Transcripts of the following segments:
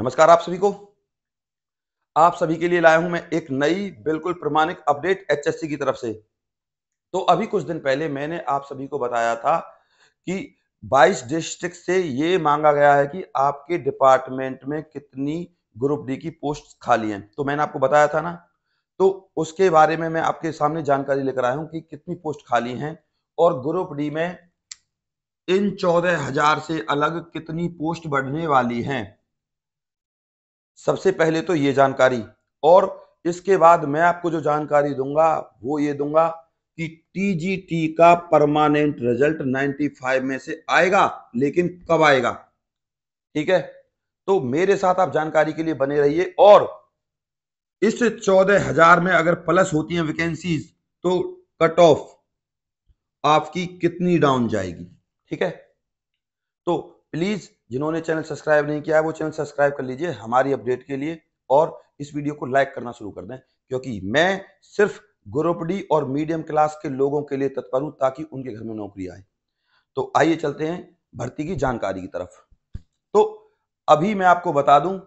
नमस्कार आप सभी को आप सभी के लिए लाया हूं मैं एक नई बिल्कुल प्रमाणिक अपडेट एचएससी की तरफ से तो अभी कुछ दिन पहले मैंने आप सभी को बताया था कि 22 डिस्ट्रिक्ट से ये मांगा गया है कि आपके डिपार्टमेंट में कितनी ग्रुप डी की पोस्ट खाली हैं तो मैंने आपको बताया था ना तो उसके बारे में मैं आपके सामने जानकारी लेकर आया हूं कि कितनी पोस्ट खाली हैं और ग्रुप डी में इन चौदह हजार से अलग कितनी पोस्ट बढ़ने वाली हैं सबसे पहले तो ये जानकारी और इसके बाद मैं आपको जो जानकारी दूंगा वो ये दूंगा कि टीजीटी का परमानेंट रिजल्ट 95 में से आएगा लेकिन कब आएगा ठीक है तो मेरे साथ आप जानकारी के लिए बने रहिए और इस चौदह हजार में अगर प्लस होती है वैकेंसीज तो कट ऑफ आपकी कितनी डाउन जाएगी ठीक है तो प्लीज जिन्होंने चैनल सब्सक्राइब नहीं किया है वो चैनल सब्सक्राइब कर लीजिए हमारी अपडेट के लिए और इस वीडियो को लाइक करना शुरू कर दें क्योंकि मैं सिर्फ ग्रोपडी और मीडियम क्लास के लोगों के लिए तत्पर हूं ताकि उनके घर में नौकरी आए तो आइए चलते हैं भर्ती की जानकारी की तरफ तो अभी मैं आपको बता दूं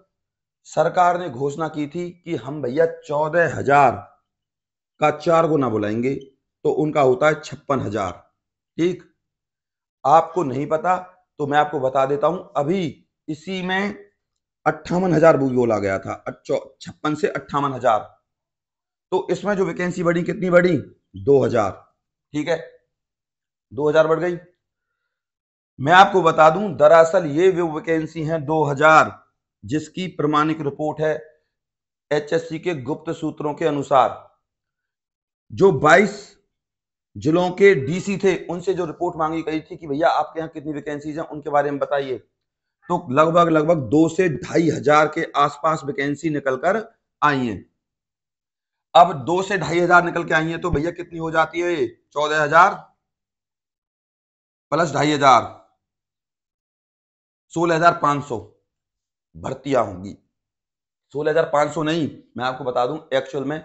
सरकार ने घोषणा की थी कि हम भैया चौदह हजार का चार गुना बुलाएंगे तो उनका होता है छप्पन हजार ठीक आपको नहीं पता तो मैं आपको बता देता हूं अभी इसी में अट्ठावन हजार भूगोल आ गया था छप्पन से अट्ठावन हजार तो इसमें जो वैकेंसी बढ़ी कितनी बढ़ी दो हजार ठीक है दो हजार बढ़ गई मैं आपको बता दूं दरअसल ये वे वैकेंसी हैं हजार जिसकी प्रमाणिक रिपोर्ट है एचएससी के गुप्त सूत्रों के अनुसार जो बाईस जिलों के डीसी थे उनसे जो रिपोर्ट मांगी गई थी कि भैया आपके यहाँ कितनी वैकेंसीज हैं उनके बारे में बताइए तो लगभग लगभग दो से ढाई हजार के आसपास वैकेंसी निकल कर आई है अब दो से ढाई हजार निकल के आई है तो भैया कितनी हो जाती है चौदह हजार प्लस ढाई हजार सोलह हजार पांच सौ भर्तियां होंगी सोलह हजार पांच सौ नहीं मैं आपको बता दूं एक्चुअल में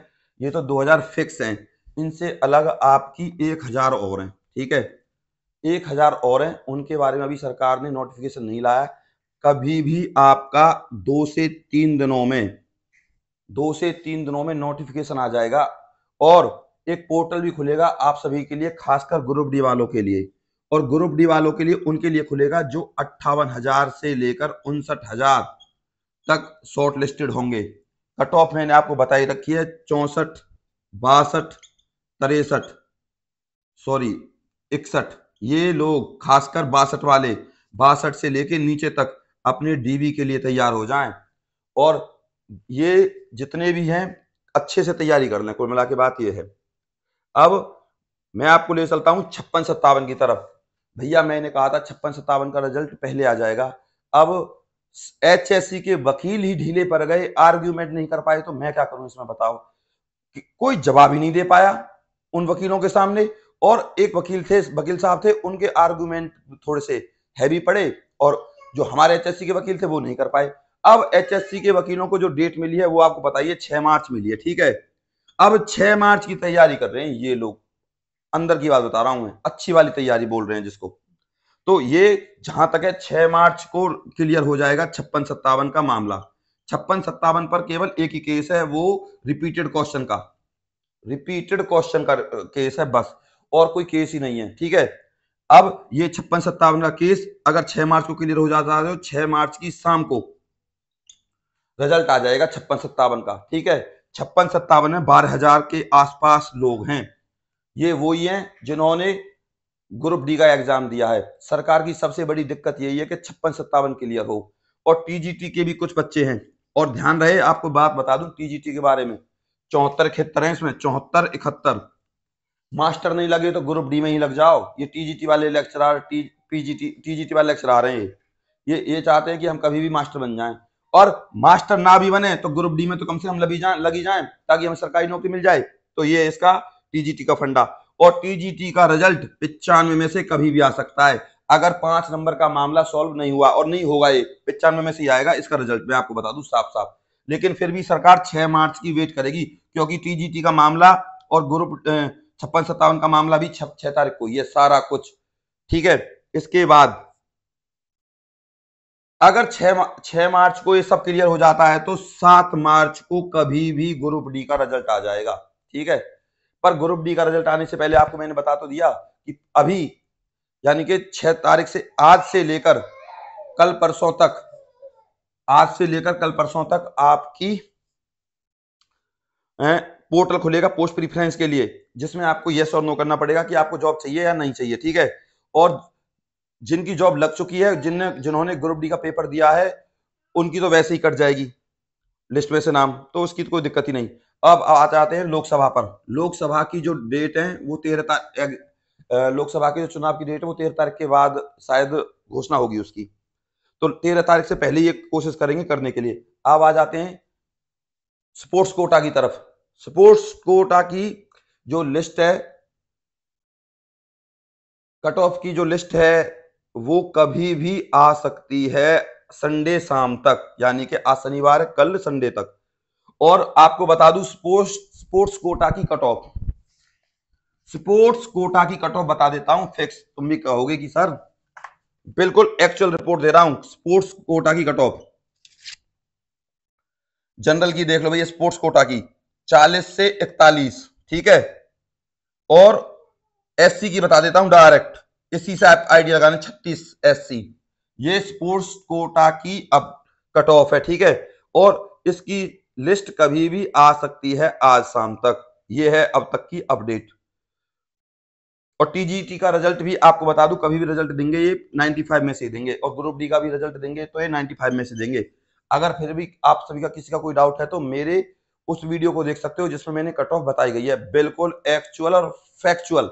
ये तो दो हजार फिक्स हैं इनसे अलग आपकी एक हजार और हैं ठीक है एक हजार और हैं उनके बारे में अभी सरकार ने नोटिफिकेशन नहीं लाया कभी भी आपका दो से तीन दिनों में दो से तीन दिनों में नोटिफिकेशन आ जाएगा और एक पोर्टल भी खुलेगा आप सभी के लिए खासकर ग्रुप डी वालों के लिए और ग्रुप डी वालों के लिए उनके लिए खुलेगा जो अट्ठावन हजार से लेकर उनसठ हजार तक शॉर्ट लिस्टेड होंगे कट ऑफ मैंने आपको बताई रखी है चौसठ बासठ तिरसठ सॉरी इकसठ ये लोग खासकर बासठ वाले बासठ से लेके नीचे तक अपने डीबी के लिए तैयार हो जाएं और ये जितने भी हैं अच्छे से तैयारी कर लें कुल मिला के बात ये है अब मैं आपको ले चलता हूँ छप्पन सत्तावन की तरफ भैया मैंने कहा था छप्पन सत्तावन का रिजल्ट पहले आ जाएगा अब एच के वकील ही ढीले पर गए आर्ग्यूमेंट नहीं कर पाए तो मैं क्या करूं इसमें बताओ कोई जवाब ही नहीं दे पाया उन वकीलों के सामने और एक वकील थे वकील साहब थे उनके आर्गूमेंट थोड़े से हैवी पड़े और जो हमारे एच के वकील थे वो नहीं कर पाए अब एच के वकीलों को जो डेट मिली है वो आपको बताइए छह मार्च मिली है ठीक है अब छह मार्च की तैयारी कर रहे हैं ये लोग अंदर की बात बता रहा हूं मैं अच्छी वाली तैयारी बोल रहे हैं जिसको तो ये जहां तक है छह मार्च को क्लियर हो जाएगा छप्पन सत्तावन का मामला छप्पन सत्तावन पर केवल एक ही केस है वो रिपीटेड क्वेश्चन का रिपीटेड क्वेश्चन का केस है बस और कोई केस ही नहीं है ठीक है अब ये छप्पन सत्तावन का केस अगर छह मार्च को क्लियर हो जाता है तो छह मार्च की शाम को रिजल्ट आ जाएगा छप्पन सत्तावन का ठीक है छप्पन सत्तावन में बारह हजार के आसपास लोग हैं ये वही हैं जिन्होंने ग्रुप डी का एग्जाम दिया है सरकार की सबसे बड़ी दिक्कत यही है कि छप्पन सत्तावन क्लियर हो और टीजीटी के भी कुछ बच्चे हैं और ध्यान रहे आपको बात बता दू टीजीटी के बारे में चौहत्तर इकहत्तर है इसमें चौहत्तर इकहत्तर मास्टर नहीं लगे तो ग्रुप डी में ही लग जाओ ये टीजीटी वाले लेक्चरर टी पीजीटी टीजीटी वाले लेक्चर आ रहे हैं ये ये चाहते हैं कि हम कभी भी मास्टर बन जाएं और मास्टर ना भी बने तो ग्रुप डी में तो कम से कम लगी जाए लगी जाए ताकि हमें सरकारी नौकरी मिल जाए तो ये इसका टीजीटी का फंडा और टीजीटी का रिजल्ट पिचानवे में से कभी भी आ सकता है अगर पांच नंबर का मामला सॉल्व नहीं हुआ और नहीं होगा ये पिचानवे में से आएगा इसका रिजल्ट मैं आपको बता दू साफ साफ लेकिन फिर भी सरकार 6 मार्च की वेट करेगी क्योंकि टीजीटी का मामला और ग्रुप छप्पन सत्तावन का मामला भी छह तारीख को ये सारा कुछ ठीक है इसके बाद अगर छह छह मार्च को ये सब क्लियर हो जाता है तो सात मार्च को कभी भी ग्रुप डी का रिजल्ट आ जाएगा ठीक है पर ग्रुप डी का रिजल्ट आने से पहले आपको मैंने बता तो दिया कि अभी यानी कि छह तारीख से आज से लेकर कल परसों तक आज से लेकर कल परसों तक आपकी पोर्टल खुलेगा पोस्ट प्रीफरेंस के लिए जिसमें आपको यस और नो करना पड़ेगा कि आपको जॉब चाहिए या नहीं चाहिए ठीक है और जिनकी जॉब लग चुकी है जिनने जिन्होंने ग्रुप डी का पेपर दिया है उनकी तो वैसे ही कट जाएगी लिस्ट में से नाम तो उसकी तो कोई दिक्कत ही नहीं अब आते आते हैं लोकसभा पर लोकसभा की जो डेट है वो तेरह तारीख लोकसभा की जो चुनाव की डेट है वो तेरह तारीख के बाद शायद घोषणा होगी उसकी तो तेरह तारीख से पहले ये कोशिश करेंगे करने के लिए अब आ जाते हैं स्पोर्ट्स कोटा की तरफ स्पोर्ट्स कोटा की जो लिस्ट है कट ऑफ की जो लिस्ट है वो कभी भी आ सकती है संडे शाम तक यानी कि आज शनिवार कल संडे तक और आपको बता दू स्पोर्ट्स स्पोर्ट्स कोटा की कट ऑफ स्पोर्ट्स कोटा की कट ऑफ बता देता हूं फिक्स तुम भी कहोगे कि सर बिल्कुल एक्चुअल रिपोर्ट दे रहा हूं स्पोर्ट्स कोटा की कट ऑफ जनरल की देख लो भैया स्पोर्ट्स कोटा की 40 से 41 ठीक है और एससी की बता देता हूं डायरेक्ट इसी से आप आइडिया लगाने 36 एससी ये स्पोर्ट्स कोटा की अब कट ऑफ है ठीक है और इसकी लिस्ट कभी भी आ सकती है आज शाम तक ये है अब तक की अपडेट और टीजीटी का रिजल्ट भी आपको बता दू कभी भी रिजल्ट देंगे ये 95 में से देंगे और ग्रुप डी का भी रिजल्ट देंगे तो ये 95 में से देंगे अगर फिर भी आप सभी का किसी का कोई डाउट है तो मेरे उस वीडियो को देख सकते हो जिसमें मैंने कट ऑफ बताई गई है बिल्कुल एक्चुअल और फैक्चुअल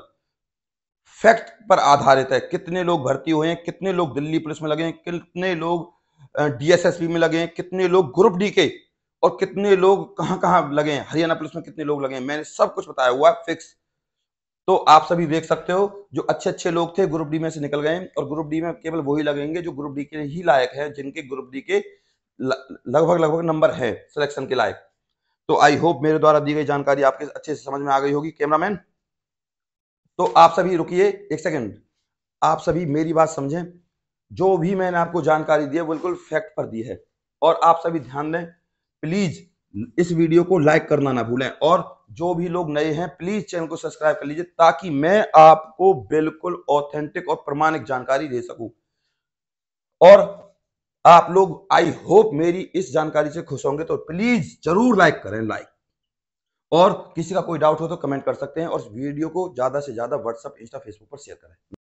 फैक्ट पर आधारित है कितने लोग भर्ती हुए हैं कितने लोग दिल्ली पुलिस में लगे हैं कितने लोग डीएसएसपी में लगे हैं कितने लोग ग्रुप डी के और कितने लोग कहाँ कहां लगे हैं हरियाणा पुलिस में कितने लोग लगे हैं मैंने सब कुछ बताया हुआ है फिक्स तो आप सभी देख सकते हो जो अच्छे अच्छे लोग थे ग्रुप डी में से निकल गए और ग्रुप डी में केवल वही लगेंगे जो ग्रुप डी के ही लायक है जिनके ग्रुप डी के लगभग लगभग नंबर है सिलेक्शन के लायक तो आई होप मेरे द्वारा दी गई जानकारी आपके अच्छे से समझ में आ गई होगी कैमरामैन तो आप सभी रुकिए एक सेकेंड आप सभी मेरी बात समझें जो भी मैंने आपको जानकारी दी है बिल्कुल फैक्ट पर दी है और आप सभी ध्यान दें प्लीज़ इस वीडियो को लाइक करना ना भूलें और जो भी लोग नए हैं प्लीज चैनल को सब्सक्राइब कर लीजिए ताकि मैं आपको बिल्कुल ऑथेंटिक और प्रमाणिक जानकारी दे सकूं और आप लोग आई होप मेरी इस जानकारी से खुश होंगे तो प्लीज जरूर लाइक करें लाइक और किसी का कोई डाउट हो तो कमेंट कर सकते हैं और वीडियो को ज्यादा से ज्यादा व्हाट्सएप इंस्टा फेसबुक पर शेयर करें